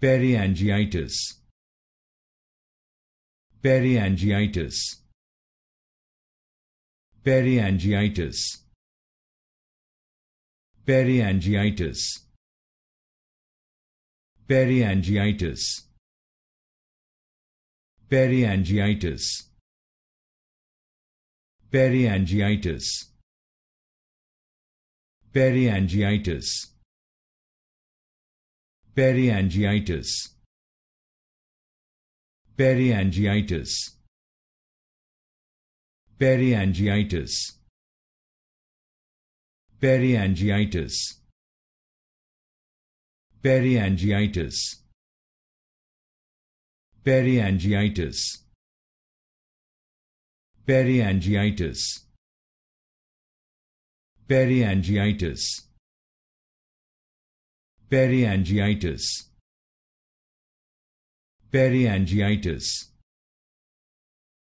Periangiitis. Periangiitis. Periangiitis. Periangiitis. Periangiitis. Periangiitis. Periangiitis. Periangiitis. Periangitis. Periangitis. Periangitis. Periangitis. Periangitis. Periangitis. Periangitis. Periangitis periangitis periangitis